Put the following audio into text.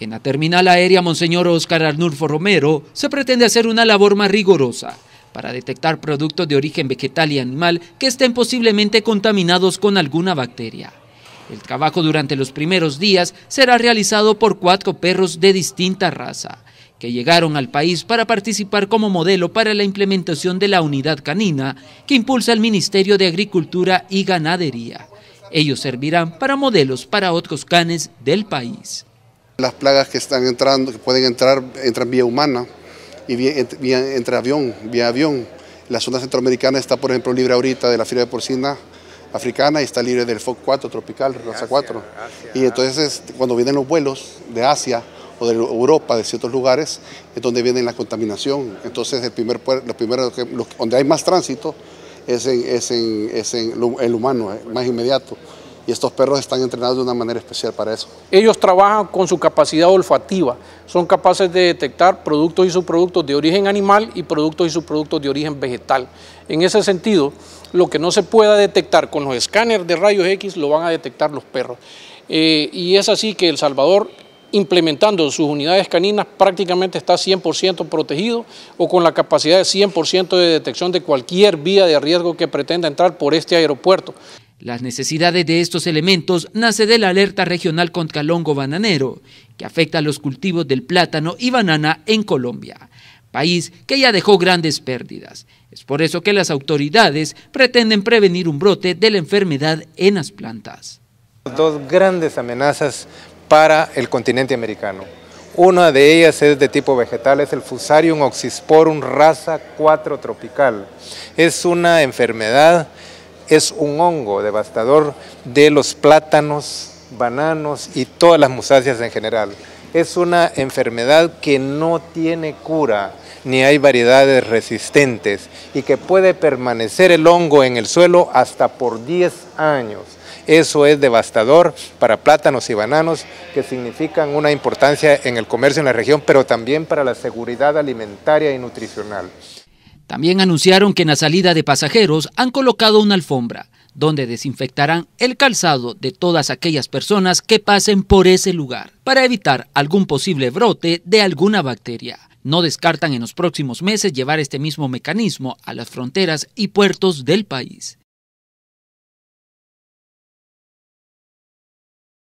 En la terminal aérea Monseñor Óscar Arnulfo Romero se pretende hacer una labor más rigurosa para detectar productos de origen vegetal y animal que estén posiblemente contaminados con alguna bacteria. El trabajo durante los primeros días será realizado por cuatro perros de distinta raza, que llegaron al país para participar como modelo para la implementación de la unidad canina que impulsa el Ministerio de Agricultura y Ganadería. Ellos servirán para modelos para otros canes del país. Las plagas que están entrando, que pueden entrar, entran vía humana y vía, entre avión, vía avión. La zona centroamericana está, por ejemplo, libre ahorita de la fiebre de porcina africana y está libre del FOC4 tropical, raza 4. Y entonces cuando vienen los vuelos de Asia o de Europa, de ciertos lugares, es donde viene la contaminación. Entonces el primer, donde hay más tránsito es en, es en, es en, el humano, eh, más inmediato y estos perros están entrenados de una manera especial para eso. Ellos trabajan con su capacidad olfativa, son capaces de detectar productos y subproductos de origen animal y productos y subproductos de origen vegetal. En ese sentido, lo que no se pueda detectar con los escáneres de rayos X lo van a detectar los perros. Eh, y es así que El Salvador implementando sus unidades caninas prácticamente está 100% protegido o con la capacidad de 100% de detección de cualquier vía de riesgo que pretenda entrar por este aeropuerto. Las necesidades de estos elementos nace de la alerta regional contra el hongo bananero, que afecta a los cultivos del plátano y banana en Colombia, país que ya dejó grandes pérdidas. Es por eso que las autoridades pretenden prevenir un brote de la enfermedad en las plantas. Dos grandes amenazas para el continente americano. Una de ellas es de tipo vegetal, es el Fusarium oxisporum raza 4 tropical. Es una enfermedad es un hongo devastador de los plátanos, bananos y todas las musáceas en general. Es una enfermedad que no tiene cura, ni hay variedades resistentes y que puede permanecer el hongo en el suelo hasta por 10 años. Eso es devastador para plátanos y bananos que significan una importancia en el comercio en la región, pero también para la seguridad alimentaria y nutricional. También anunciaron que en la salida de pasajeros han colocado una alfombra donde desinfectarán el calzado de todas aquellas personas que pasen por ese lugar para evitar algún posible brote de alguna bacteria. No descartan en los próximos meses llevar este mismo mecanismo a las fronteras y puertos del país.